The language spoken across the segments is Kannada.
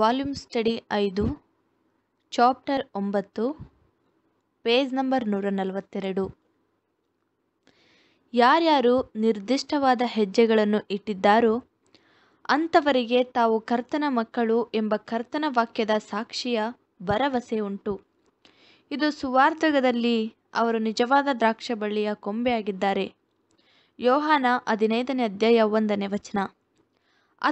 ವಾಲ್ಯೂಮ್ ಸ್ಟಡಿ ಐದು ಚಾಪ್ಟರ್ ಒಂಬತ್ತು ಪೇಜ್ ನಂಬರ್ ನೂರ ನಲವತ್ತೆರಡು ಯಾರ್ಯಾರು ನಿರ್ದಿಷ್ಟವಾದ ಹೆಜ್ಜೆಗಳನ್ನು ಇಟ್ಟಿದ್ದಾರೋ ಅಂಥವರಿಗೆ ತಾವು ಕರ್ತನ ಮಕ್ಕಳು ಎಂಬ ಕರ್ತನ ವಾಕ್ಯದ ಸಾಕ್ಷಿಯ ಭರವಸೆ ಉಂಟು ಇದು ಸುವಾರ್ಥಕದಲ್ಲಿ ಅವರು ನಿಜವಾದ ದ್ರಾಕ್ಷ ಬಳ್ಳಿಯ ಕೊಂಬೆಯಾಗಿದ್ದಾರೆ ಯೋಹಾನ ಹದಿನೈದನೇ ಅಧ್ಯಾಯ ಒಂದನೇ ವಚನ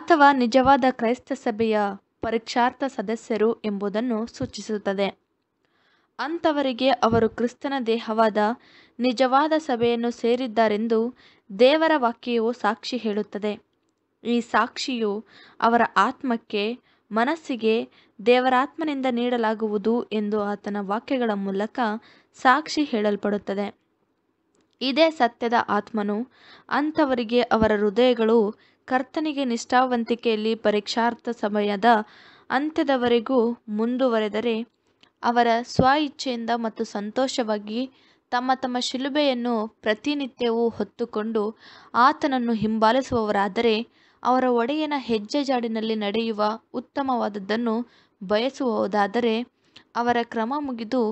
ಅಥವಾ ನಿಜವಾದ ಕ್ರೈಸ್ತ ಸಭೆಯ ಪರೀಕ್ಷಾರ್ಥ ಸದಸ್ಯರು ಎಂಬುದನ್ನು ಸೂಚಿಸುತ್ತದೆ ಅಂಥವರಿಗೆ ಅವರು ಕ್ರಿಸ್ತನ ದೇಹವಾದ ನಿಜವಾದ ಸಭೆಯನ್ನು ಸೇರಿದ್ದಾರೆಂದು ದೇವರ ವಾಕ್ಯವು ಸಾಕ್ಷಿ ಹೇಳುತ್ತದೆ ಈ ಸಾಕ್ಷಿಯು ಅವರ ಆತ್ಮಕ್ಕೆ ಮನಸ್ಸಿಗೆ ದೇವರಾತ್ಮನಿಂದ ನೀಡಲಾಗುವುದು ಎಂದು ಆತನ ವಾಕ್ಯಗಳ ಮೂಲಕ ಸಾಕ್ಷಿ ಹೇಳಲ್ಪಡುತ್ತದೆ ಇದೇ ಸತ್ಯದ ಆತ್ಮನು ಅಂಥವರಿಗೆ ಅವರ ಹೃದಯಗಳು ಕರ್ತನಿಗೆ ನಿಷ್ಠಾವಂತಿಕೆಯಲ್ಲಿ ಪರೀಕ್ಷಾರ್ಥ ಸಮಯದ ಅಂತ್ಯದವರೆಗೂ ಮುಂದುವರೆದರೆ ಅವರ ಸ್ವಇಚ್ಛೆಯಿಂದ ಮತ್ತು ಸಂತೋಷವಾಗಿ ತಮ್ಮ ತಮ್ಮ ಶಿಲುಬೆಯನ್ನು ಪ್ರತಿನಿತ್ಯವೂ ಹೊತ್ತುಕೊಂಡು ಆತನನ್ನು ಹಿಂಬಾಲಿಸುವವರಾದರೆ ಅವರ ಒಡೆಯನ ಹೆಜ್ಜೆ ಜಾಡಿನಲ್ಲಿ ನಡೆಯುವ ಉತ್ತಮವಾದದ್ದನ್ನು ಬಯಸುವುದಾದರೆ ಅವರ ಕ್ರಮ ಮುಗಿದು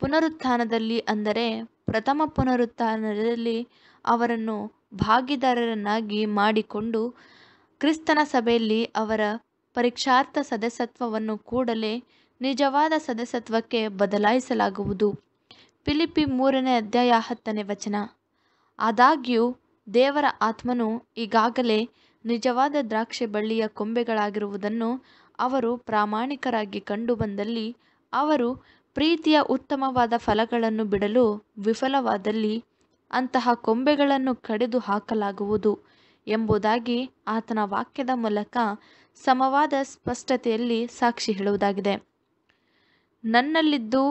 ಪುನರುತ್ಥಾನದಲ್ಲಿ ಅಂದರೆ ಪ್ರಥಮ ಪುನರುತ್ಥಾನದಲ್ಲಿ ಅವರನ್ನು ಭಾಗಿದಾರರನ್ನಾಗಿ ಮಾಡಿಕೊಂಡು ಕ್ರಿಸ್ತನ ಸಭೆಯಲ್ಲಿ ಅವರ ಪರೀಕ್ಷಾರ್ಥ ಸದಸ್ಯತ್ವವನ್ನು ಕೂಡಲೇ ನಿಜವಾದ ಸದಸ್ಯತ್ವಕ್ಕೆ ಬದಲಾಯಿಸಲಾಗುವುದು ಫಿಲಿಪಿ ಮೂರನೇ ಅಧ್ಯಾಯ ಹತ್ತನೇ ವಚನ ಆದಾಗ್ಯೂ ದೇವರ ಆತ್ಮನು ಈಗಾಗಲೇ ನಿಜವಾದ ದ್ರಾಕ್ಷಿ ಬಳ್ಳಿಯ ಕೊಂಬೆಗಳಾಗಿರುವುದನ್ನು ಅವರು ಪ್ರಾಮಾಣಿಕರಾಗಿ ಕಂಡುಬಂದಲ್ಲಿ ಅವರು ಪ್ರೀತಿಯ ಉತ್ತಮವಾದ ಫಲಗಳನ್ನು ಬಿಡಲು ವಿಫಲವಾದಲ್ಲಿ ಅಂತಹ ಕೊಂಬೆಗಳನ್ನು ಕಡಿದು ಹಾಕಲಾಗುವುದು ಎಂಬುದಾಗಿ ಆತನ ವಾಕ್ಯದ ಮೂಲಕ ಸಮವಾದ ಸ್ಪಷ್ಟತೆಯಲ್ಲಿ ಸಾಕ್ಷಿ ಹೇಳುವುದಾಗಿದೆ ನನ್ನಲ್ಲಿದ್ದು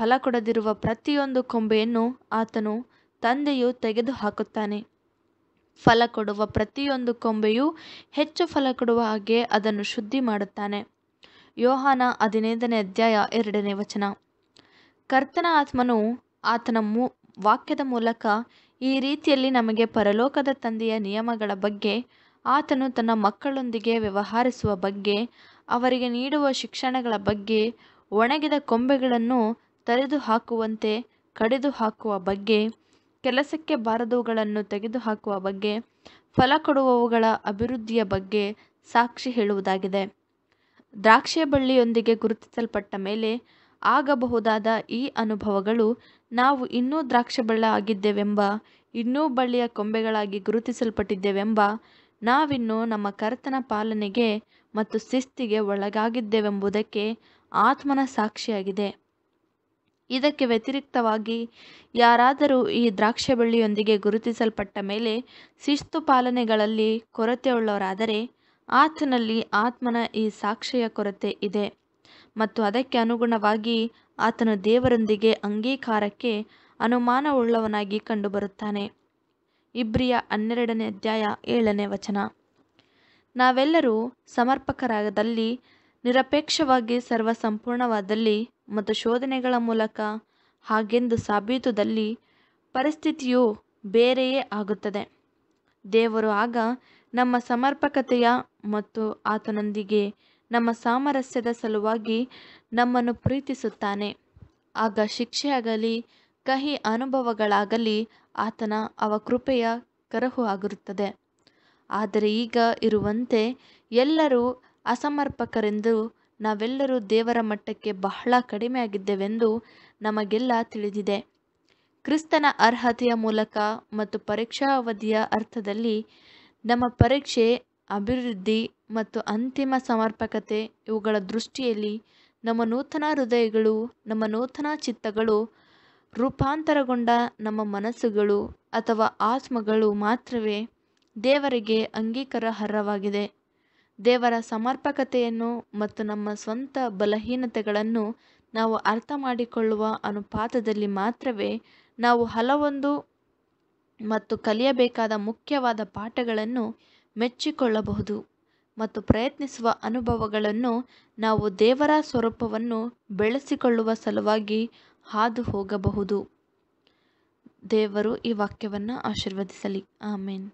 ಫಲ ಕೊಡದಿರುವ ಪ್ರತಿಯೊಂದು ಕೊಂಬೆಯನ್ನು ಆತನು ತಂದೆಯು ತೆಗೆದು ಹಾಕುತ್ತಾನೆ ಫಲ ಕೊಡುವ ಪ್ರತಿಯೊಂದು ಕೊಂಬೆಯೂ ಹೆಚ್ಚು ಫಲ ಕೊಡುವ ಹಾಗೆ ಅದನ್ನು ಶುದ್ಧಿ ಮಾಡುತ್ತಾನೆ ಯೋಹಾನ ಹದಿನೈದನೇ ಅಧ್ಯಾಯ ಎರಡನೇ ವಚನ ಕರ್ತನ ಆತ್ಮನು ಆತನ ಮೂ ವಾಕ್ಯದ ಮೂಲಕ ಈ ರೀತಿಯಲ್ಲಿ ನಮಗೆ ಪರಲೋಕದ ತಂದೆಯ ನಿಯಮಗಳ ಬಗ್ಗೆ ಆತನು ತನ್ನ ಮಕ್ಕಳೊಂದಿಗೆ ವ್ಯವಹರಿಸುವ ಬಗ್ಗೆ ಅವರಿಗೆ ನೀಡುವ ಶಿಕ್ಷಣಗಳ ಬಗ್ಗೆ ಒಣಗಿದ ಕೊಂಬೆಗಳನ್ನು ತರೆದು ಹಾಕುವಂತೆ ಕಡಿದು ಹಾಕುವ ಬಗ್ಗೆ ಕೆಲಸಕ್ಕೆ ಬಾರದವುಗಳನ್ನು ತೆಗೆದುಹಾಕುವ ಬಗ್ಗೆ ಫಲ ಕೊಡುವವುಗಳ ಅಭಿವೃದ್ಧಿಯ ಬಗ್ಗೆ ಸಾಕ್ಷಿ ಹೇಳುವುದಾಗಿದೆ ದ್ರಾಕ್ಷೆ ಬಳ್ಳಿಯೊಂದಿಗೆ ಗುರುತಿಸಲ್ಪಟ್ಟ ಮೇಲೆ ಆಗಬಹುದಾದ ಈ ಅನುಭವಗಳು ನಾವು ಇನ್ನೂ ಬಳ್ಳ ಆಗಿದ್ದೇವೆಂಬ ಇನ್ನೂ ಬಳ್ಳಿಯ ಕೊಂಬೆಗಳಾಗಿ ಗುರುತಿಸಲ್ಪಟ್ಟಿದ್ದೇವೆಂಬ ನಾವಿನ್ನೂ ನಮ್ಮ ಕರ್ತನ ಪಾಲನೆಗೆ ಮತ್ತು ಶಿಸ್ತಿಗೆ ಒಳಗಾಗಿದ್ದೇವೆಂಬುದಕ್ಕೆ ಆತ್ಮನ ಸಾಕ್ಷಿಯಾಗಿದೆ ಇದಕ್ಕೆ ವ್ಯತಿರಿಕ್ತವಾಗಿ ಯಾರಾದರೂ ಈ ದ್ರಾಕ್ಷಿ ಬಳ್ಳಿಯೊಂದಿಗೆ ಗುರುತಿಸಲ್ಪಟ್ಟ ಮೇಲೆ ಶಿಸ್ತು ಪಾಲನೆಗಳಲ್ಲಿ ಕೊರತೆಯುಳ್ಳವರಾದರೆ ಆತನಲ್ಲಿ ಆತ್ಮನ ಈ ಸಾಕ್ಷಿಯ ಕೊರತೆ ಇದೆ ಮತ್ತು ಅದಕ್ಕೆ ಅನುಗುಣವಾಗಿ ಆತನು ದೇವರೊಂದಿಗೆ ಅಂಗೀಕಾರಕ್ಕೆ ಅನುಮಾನವುಳ್ಳವನಾಗಿ ಕಂಡುಬರುತ್ತಾನೆ ಇಬ್ರಿಯ ಹನ್ನೆರಡನೇ ಅಧ್ಯಾಯ ಏಳನೇ ವಚನ ನಾವೆಲ್ಲರೂ ಸಮರ್ಪಕರಾಗದಲ್ಲಿ ನಿರಪೇಕ್ಷವಾಗಿ ಸರ್ವಸಂಪೂರ್ಣವಾದಲ್ಲಿ ಮತ್ತು ಶೋಧನೆಗಳ ಮೂಲಕ ಹಾಗೆಂದು ಸಾಬೀತುದಲ್ಲಿ ಪರಿಸ್ಥಿತಿಯು ಬೇರೆಯೇ ಆಗುತ್ತದೆ ದೇವರು ಆಗ ನಮ್ಮ ಸಮರ್ಪಕತೆಯ ಮತ್ತು ಆತನೊಂದಿಗೆ ನಮ್ಮ ಸಾಮರಸ್ಯದ ಸಲುವಾಗಿ ನಮ್ಮನ್ನು ಪ್ರೀತಿಸುತ್ತಾನೆ ಆಗ ಶಿಕ್ಷೆಯಾಗಲಿ ಕಹಿ ಅನುಭವಗಳಾಗಲಿ ಆತನ ಅವ ಕೃಪೆಯ ಕರಹು ಆಗಿರುತ್ತದೆ ಆದರೆ ಈಗ ಇರುವಂತೆ ಎಲ್ಲರೂ ಅಸಮರ್ಪಕರೆಂದು ನಾವೆಲ್ಲರೂ ದೇವರ ಮಟ್ಟಕ್ಕೆ ಬಹಳ ಕಡಿಮೆಯಾಗಿದ್ದೇವೆಂದು ನಮಗೆಲ್ಲ ತಿಳಿದಿದೆ ಕ್ರಿಸ್ತನ ಅರ್ಹತೆಯ ಮೂಲಕ ಮತ್ತು ಪರೀಕ್ಷಾ ಅವಧಿಯ ಅರ್ಥದಲ್ಲಿ ನಮ್ಮ ಪರೀಕ್ಷೆ ಅಭಿವೃದ್ಧಿ ಮತ್ತು ಅಂತಿಮ ಸಮರ್ಪಕತೆ ಇವುಗಳ ದೃಷ್ಟಿಯಲ್ಲಿ ನಮ್ಮ ನೂತನ ಹೃದಯಗಳು ನಮ್ಮ ನೂತನ ಚಿತ್ತಗಳು ರೂಪಾಂತರಗೊಂಡ ನಮ್ಮ ಮನಸ್ಸುಗಳು ಅಥವಾ ಆತ್ಮಗಳು ಮಾತ್ರವೇ ದೇವರಿಗೆ ಅಂಗೀಕಾರಾರ್ಹವಾಗಿದೆ ದೇವರ ಸಮರ್ಪಕತೆಯನ್ನು ಮತ್ತು ನಮ್ಮ ಸ್ವಂತ ಬಲಹೀನತೆಗಳನ್ನು ನಾವು ಅರ್ಥ ಮಾಡಿಕೊಳ್ಳುವ ಅನುಪಾತದಲ್ಲಿ ಮಾತ್ರವೇ ನಾವು ಹಲವೊಂದು ಮತ್ತು ಕಲಿಯಬೇಕಾದ ಮುಖ್ಯವಾದ ಪಾಠಗಳನ್ನು ಮೆಚ್ಚಿಕೊಳ್ಳಬಹುದು ಮತ್ತು ಪ್ರಯತ್ನಿಸುವ ಅನುಭವಗಳನ್ನು ನಾವು ದೇವರ ಸ್ವರೂಪವನ್ನು ಬೆಳೆಸಿಕೊಳ್ಳುವ ಸಲುವಾಗಿ ಹಾದು ಹೋಗಬಹುದು ದೇವರು ಈ ವಾಕ್ಯವನ್ನು ಆಶೀರ್ವದಿಸಲಿ ಆಮೇನ್